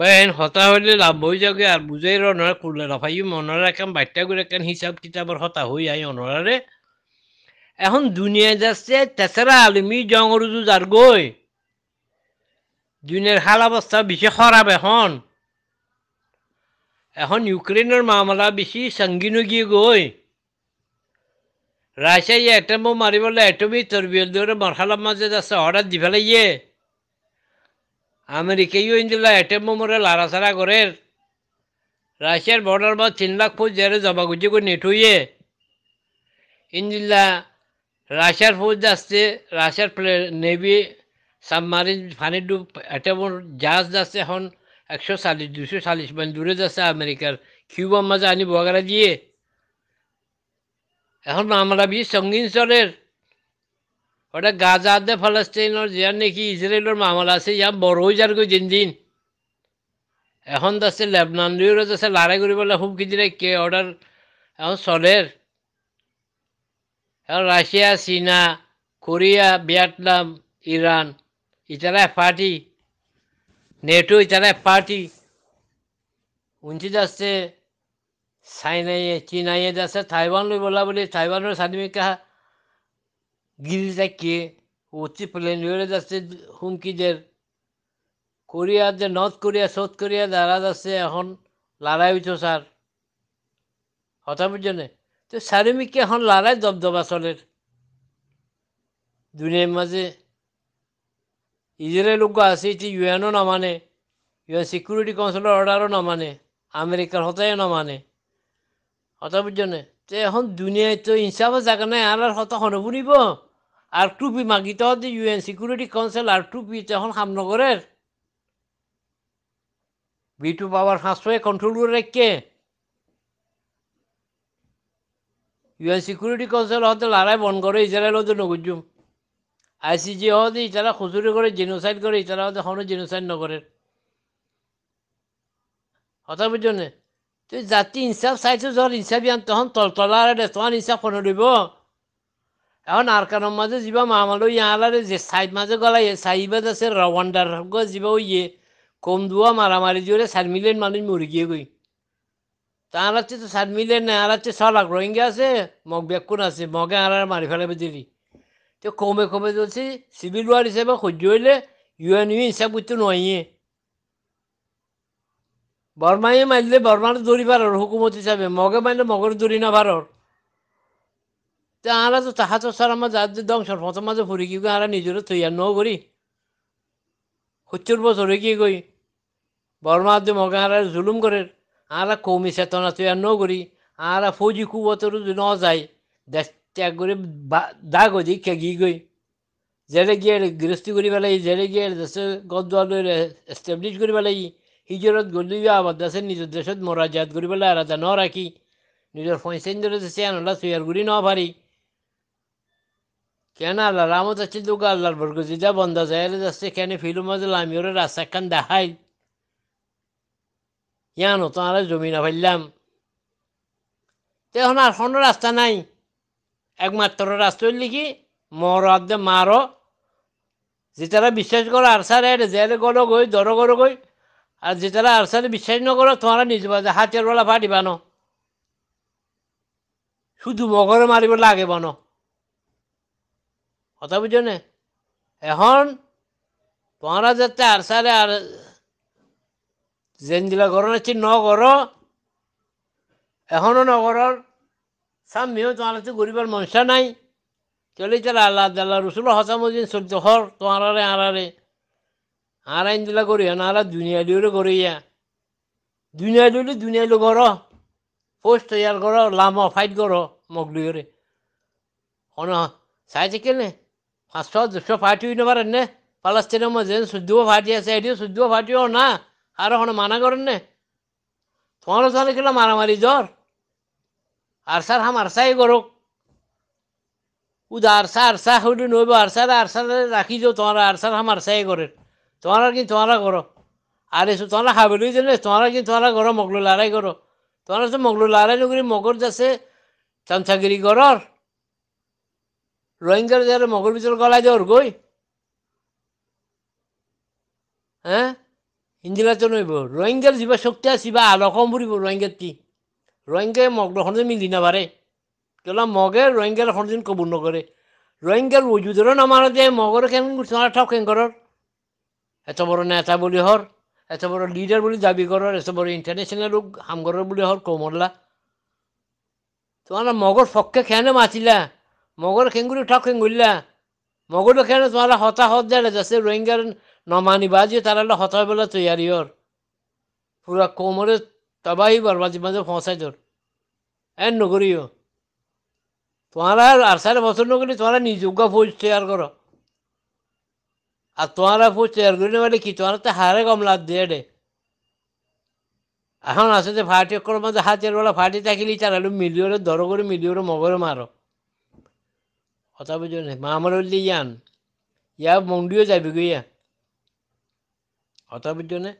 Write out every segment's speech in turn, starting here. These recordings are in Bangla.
বেন হতা হইলে লাভ হয়ে যাবে আর বুঝাই রনরা করলে রফাই মনরা একান বাইটা করে একান হিসাব কিতাবর হতা হই আই অনরারে এখন দুনিয়া যাচ্ছে তেসরা আলমি জঙ্গরুজু যার গই দুনিয়ার হাল অবস্থা বেশি খারাপ এখন এখন ইউক্রেনের মামলা বেশি সঙ্গীন গিয়ে গই রাশিয়া এটমও মারিবলে এটমি তরবিয়াল দিয়ে মরহালার মাঝে যাচ্ছে অর্ডার দি আমেরিকায় ইঞ্জিলা এটেম মোমরে লড়াচড়া করে রাশিয়ার বর্ডার বা তিন লাখ ফুট জেরে জবাগুজি করে নেটুয়ে ইঞ্জিলা রাশিয়ার ফৌজ যাচ্ছে রাশিয়ার প্লে নেভি সাবমারিন ফানি ডু এটেম জাহাজ যাচ্ছে এখন একশো চাল্লিশ দুশো চাল্লিশ মাইল দূরে যাচ্ছে আমেরিকার কিউবার মাঝে আনি বগারা দিয়ে এখন আমরা বি সঙ্গীন চলের গোটেই গাজাত যে ফলাষ্টাইনৰ যিয়াৰ নেকি ইজৰাইলৰ মামলা আছে ইয়াৰ বড়ো হৈ যাৰ গৈ দিন দিন এখন আছে লেবনান দুয়োৰ আছে লাৰাই কৰিবলৈ সুখকেইদিনে কে অৰ্ডাৰ এখন চলেৰ ৰাছিয়া চীনা কোৰিয়া ভিয়েটনাম ইৰাণ ইটাৰা এফাৰ্টি পাৰ্টি নেটো ইটাৰা এফ পাৰ্টি উঞ্চিত আছে চাইনাইয়ে চীনাইয়ে আছে টাইৱান লৈ বলা বুলি টাইৱানৰ চাদিমিকা গিরিজাকে উচিত চিপলেন রয়ে যাচ্ছে হুমকিদের কোরিয়া যে নর্থ কোরিয়া সাউথ কোরিয়া দাঁড়া যাচ্ছে এখন লড়াই হইতো স্যার হতামের জন্যে তো সারিমিকে এখন লড়াই দবদবা চলের দুনিয়ার মাঝে ইসরায়েল লোক আছে এটি ইউএনও না মানে ইউএন সিকিউরিটি কাউন্সিলের অর্ডারও না মানে আমেরিকার হতায়ও না মানে জন্যে তো এখন দুনিয়ায় তো ইনসাফের জায়গা নাই আর হতা হনবুনিব আর টুপি মাগিতে হতে ইউএন সিকিউরিটি কাউন্সিল আর টুপি এখন হামনগরের বিটু পাওয়ার হাঁসফয়ে কন্ট্রোল করে রেখে ইউএন সিকিউরিটি কাউন্সিল হতে লড়াই বন করে ইসরায়েল হতে নগুজুম আইসিজি হতে ইতারা খুচুরি করে জেনোসাইড করে ইতারা হতে হনো জেনোসাইড নগরের কথা বুঝনে তুই জাতি ইনসাফ চাইছো যখন ইনসাফ ইয়ান তখন তলতলা তোমার ইনসাফ কোনো দিব এখন আর কারণ মাঝে যাবা মামালো ইয়ালারে যে সাইড মাঝে গলায় সাইবাদ আছে রওয়ান্ডার গো যাবা ইয়ে কম দুয়া মারামারি জোরে সাত মিলিয়ন মানুষ মরে গিয়ে গই তা আর হচ্ছে তো সাত মিলিয়ন আর হচ্ছে ছ লাখ রোহিঙ্গা আছে মগ ব্যাকুন আছে মগে আর মারি ফেলে বেজেলি তো কমে কমে চলছে সিভিল ওয়ার হিসাবে সহ্য হইলে ইউএন ইউ হিসাব করতে নয়ে বর্মাই মারলে বর্মার দৌড়ি পার হুকুমত হিসাবে মগে মারলে মগর দৌড়ি না পারর তো তাহা তো তাহাতো স্যার আমার যার যে দংশন ফত মাঝে ফুরি কি আর নিজের তৈয়ার নও করি সত্তর বছরে কি কই বর্মা দিয়ে মগা জুলুম করে আরা কৌমি চেতনা তৈয়ার নও করি আর ফৌজি কুবতর ন যায় দেশ ত্যাগ করে দাগ দি খেগি গই জেলে গিয়ে গৃহস্থী করি পেলাই জেলে গিয়ে দেশে গদুয়ার এস্টাবলিশ করি পেলাই হিজরত গলি আবার দেশে নিজের দেশত মরাজাত করি পেলাই আর এটা ন রাখি নিজৰ পঞ্চায়ত চেয়ানলা চুয়ার গুড়ি ন পারি kenarlar ama da ki dugarlar burguzide banda zehri deste kendi film azlam yürü rasakan dahay. Yani utanır zümine fillam. দেখুন আর কোনো রাস্তা নাই একমাত্র রাস্তা হইলে কি মরদে মারো যেতারা বিশ্বাস করো আরসারে জেলে গলো গই দর গরো গই আর যেতারা আরসারে বিশ্বাস নকরো তোমারা নিজ বাজে হাতের বেলা ফাটিবানো শুধু মগরে মারিব লাগে বানো কথা বুঝো না এখন তোমরা যাতে আর সারে আর জেনজিলা গরণ আছে ন এখনো এখনও নগরর সামিও তোমার তো গরিবার মনসা নাই চলে চলে আল্লাহ আল্লাহ রসুল হসামুদ্দিন সহ্য হর তোমারে আড়ারে আর আইন দিলা করি না আর দুনিয়া লিওরে করিয়া দুনিয়া লিওলে দুনিয়া লো গর পোস্ট তৈয়ার করো লাম ফাইট করো মগলিওরে অন সাইতে কেনে পাঁচশো দুশো ফাটি হইতে পারেন নে পালাস্তিনের মধ্যে শুদ্ধও ফাটি আছে এটিও শুদ্ধ ফাটিও না আর ওখানে মানা করেন নে তোমারও তাহলে কিলো মারামারি জ্বর আর স্যার হাম আর সাই করুক উদা আরসা আরসা হইলে নইব আরসার আরসার রাখি যাও তোমার আরসার হাম আরসাই করেন তোমারা কি তোমরা করো আর এসব তোমরা হাবেলই দিলে তোমরা কি তোমরা করো মগলু লড়াই করো তোমরা তো মগলু লড়াই নগরী মগর যাচ্ছে চামচাগিরি করর ৰোহিংগাৰ যাৰ মগৰ পিছত গলাই দে গৈ হে ইন্দিৰাজন হৈব ৰোহিংগাৰ যিবা শক্তি আছে বা আলকম ফুৰিব ৰোহিংগাৰ কি ৰোহিংগাই মগদখন যে মিলি নাপাৰে কেৱল মগে ৰোহিংগাৰ এখন যেন কবুল নকৰে ৰোহিংগাৰ ওজুদৰো নামাৰ যে মগৰ কেন থাক কেং কৰৰ এটবৰ নেতা বুলি হৰ এটবৰ লিডাৰ বুলি দাবী কৰৰ এটবৰ ইণ্টাৰনেশ্যনেল সামগ্ৰৰ বুলি হৰ কমলা তোমাৰ মগৰ ফককে খেনে মাতিলা মগর খেঙ্গুরি ঠক খেঙ্গুল্লা মগর খেলে তোমার হতা হত দেয় যাচ্ছে রোহিঙ্গার নমানিবা যে তার হতা বলে তৈয়ারি ওর পুরা কোমরে তবাহি বরবাজি মাঝে ফসাই তোর এন নগরীয় তোমারা আর সাড়ে বছর নগরী তোমারা নিযোগ্য ফৌজ তৈয়ার করো আর তোমারা ফৌজ তৈয়ার করি না মানে কি তোমার তো হারে কমলা দিয়ে ডে এখন আছে যে ফাটি করার মাঝে হাতের বেলা ফাটি থাকিলি তারা মিলিয়ে ধরো করে মিলিয়ে মগরে মারো কথা Otobüs önüne. Mamurulli yan. Ya mondiyo zabi güya. Otobüs önüne.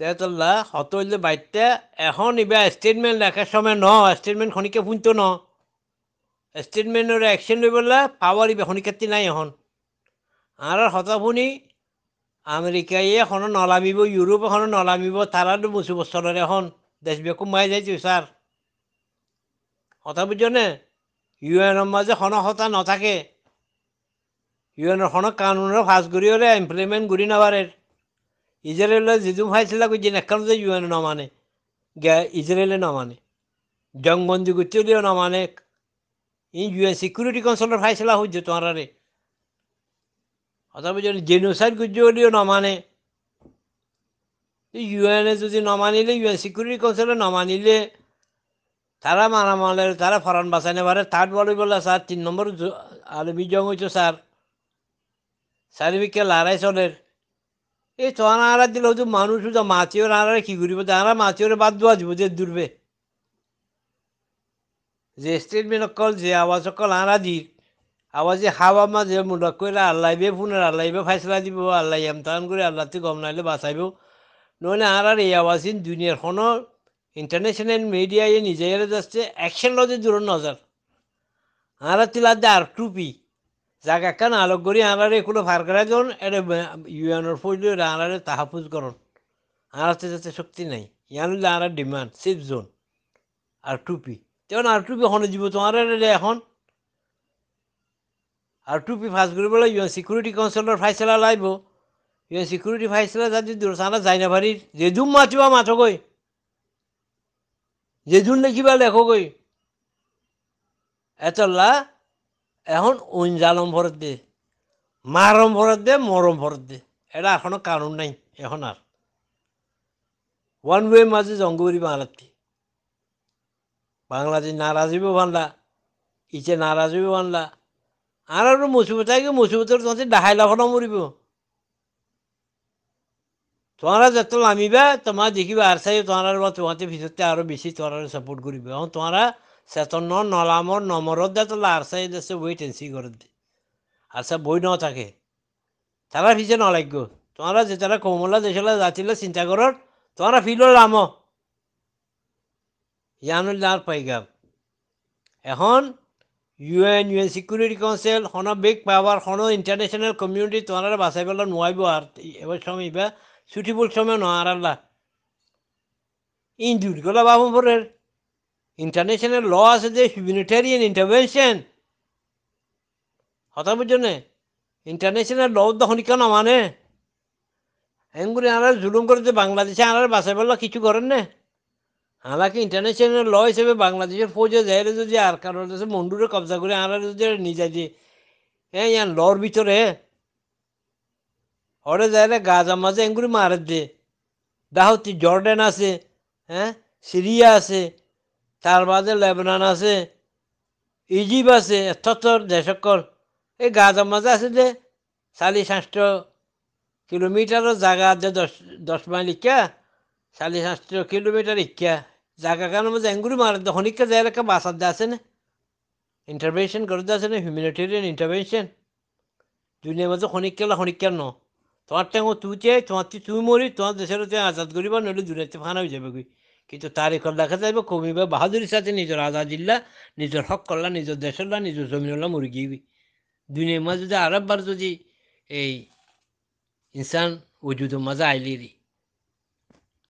তেতলা হত হইলে বাইতে এখন ইবা স্টেটমেন্ট রাখার সময় ন স্টেটমেন্ট খনিকে ফুনতো ন স্টেটমেন্টের অ্যাকশন লইবলা পাওয়ার ইবে খনিকাতি নাই এখন আর হতা শুনি আমেরিকায় এখন নলামিব ইউরোপ এখন নলামিব তারা মুসি বছরের এখন দেশ বিকুমাই যাইছে স্যার কথা বুঝো না ইউএনৰ মাজে সনসতা নাথাকে ইউএনৰ সন কানুনৰ ফাঁচ কৰি হ'লে ইমপ্লিমেণ্ট কৰি নাপাৰে ইজৰাইলে যিটো ফাইছিলা কৰি নেখান যে ইউএন নমানে ইজৰাইলে নামানে জংবন্দী গোটেইও নামানে এই ইউএন চিকিউৰিটি কাউন্সিলৰ ফাইছিলা হৈছে তোমাৰে অথবা যদি জেনোসাইড গুজলিও নামানে ইউএনএ যদি নামানিলে ইউএন চিকিউৰিটি কাউন্সিলে নমানিলে তারা মারামালের তারা ফরান বাঁচাইনে পারে থার্ড বলে বলে স্যার তিন নম্বর আর বিজয় হইতো স্যার চারিদিকে লড়াই চলের এই চনা আড়া দিলে হয়তো মানুষ তো মাছিও আড়ারে কী করিব তারা মাছিওরে বাদ দেওয়া দিব যে দূরবে যে স্টেটমেন্ট অকল যে আওয়াজ অকল আড়া দি যে হাওয়া মা যে মুডক করে আল্লাহবে ফোনের আল্লাহবে ফাইসলা দিব আল্লাহ এম তান করে আল্লাহতে গম নাইলে বাঁচাইব নইলে আড়ার এই আওয়াজ দুনিয়ার ഇന്റർനാഷണൽ മീഡിയയെ നിജയുടെ ജസ്റ്റ് ആക്ഷനിലത് ദൂരം নজর ആരാ തിലാതെ আর টুপি জাগাকান আলোক করি আনারে কোনো ফারকরা যখন এটা ইউএনর ফৌজি আনারে তাহাফুজ করন আনারতে যাতে শক্তি নাই ইয়ানুলে আনার ডিমান্ড সেফ জোন আর টুপি তেমন আর টুপি হনে জীব তোমার এখন আর টুপি ফাঁস কৰিবলৈ ইউএন সিকিউরিটি কাউন্সিলর ফাইসলা লাগিব ইউএন সিকিউরিটি ফাইসলা যদি দূৰ চানা যাই যে জেদুম মাতিবা গই যে যেধুনে কিবা লেখগৈ এতলা এখন ঐন জালম ভরত দে মারম ভরত দে মরম ভরত দে এটা এখনো কারণ নাই এখন আর ওয়ান ওয়ে মাঝে জঙ্গবরি বাংলাতে বাংলাদেশ নারাজিব বাংলা ইচে নারাজিব বাংলা আর মুসিবত মুসিবতের তোমাদের ডাহাইলা লাভ মরিব তোমারা যত নামিবা তোমার দেখিবা আর চাই তোমার বা তোমাতে ভিতরতে আরো বেশি তোমার সাপোর্ট করিবে এবং তোমারা চেতন নলামৰ নম্বৰত দে তোলা আর চাই দেশে বই টেন্সি করে দে আর সব বই ন থাকে তারা ভিজে নলাগ্য তোমারা যে তারা কোমলা দেশলা যাচিলে চিন্তা কর তোমারা ফিল লাম ইয়ানুল্লাহ পাইগাম এখন ইউএন ইউএন সিকিউরিটি কাউন্সিল হন বিগ পাওয়ার হন ইন্টারন্যাশনাল কমিউনিটি তোমারা বাঁচাইবেলা নোৱাৰিব আর এবার সময় ছুটি suitable সময় আর আল্লাহ ইনজুর গলা বাবুপুরের ইন্টারন্যাশনাল ল আছে যে হিউমিনিটেরিয়ান ইন্টারভেনশন হতা বুঝনে ইন্টারন্যাশনাল ল তখন কেন মানে এমগুলি আনারা জুলুম করে যে বাংলাদেশে আনারা বাসায় বললো কিছু করেন না হালাকি ইন্টারন্যাশনাল ল হিসেবে বাংলাদেশের ফৌজে যাইলে যদি আর কারোর মন্ডুরে কবজা করে আনারা যদি নিজে যায় যে হ্যাঁ ইয়ার লর ভিতরে হরে যাইলে গাজা মাঝে এগুলি মারে দে দাহতি জর্ডেন আছে হ্যাঁ সিরিয়া আছে তার বাদে লেবনান আছে ইজিপ আছে এথর দেশকর এই গাজা মাঝে আছে যে চালি সাষ্ট কিলোমিটার জায়গা আছে দশ দশ মাইল ইকা চালি সাষ্ট কিলোমিটার ইকা জায়গা কারণ মাঝে এঙ্গুরি মারে দে হনিকা যাই রেখা বাসার দে আছে না ইন্টারভেনশন করতে আছে না হিউম্যানিটেরিয়ান ইন্টারভেনশন দুনিয়ার মাঝে হনিকালা হনিকার ন তোমার টেঙো তুই চাই তোমার তুই মরি তোমার দেশের আজাদ করিবা নইলে দুনিয়াতে ফানা হয়ে যাবে কিন্তু তার এখন দেখা যাবে কমিবে বাহাদুরের সাথে নিজের আজাদ জিল্লা নিজের হক করলা নিজের লা নিজের জমিনলা মুরগি দুনিয়ার মাঝে যদি আরেকবার যদি এই ইনসান ওজুদের মাঝে আইলিরি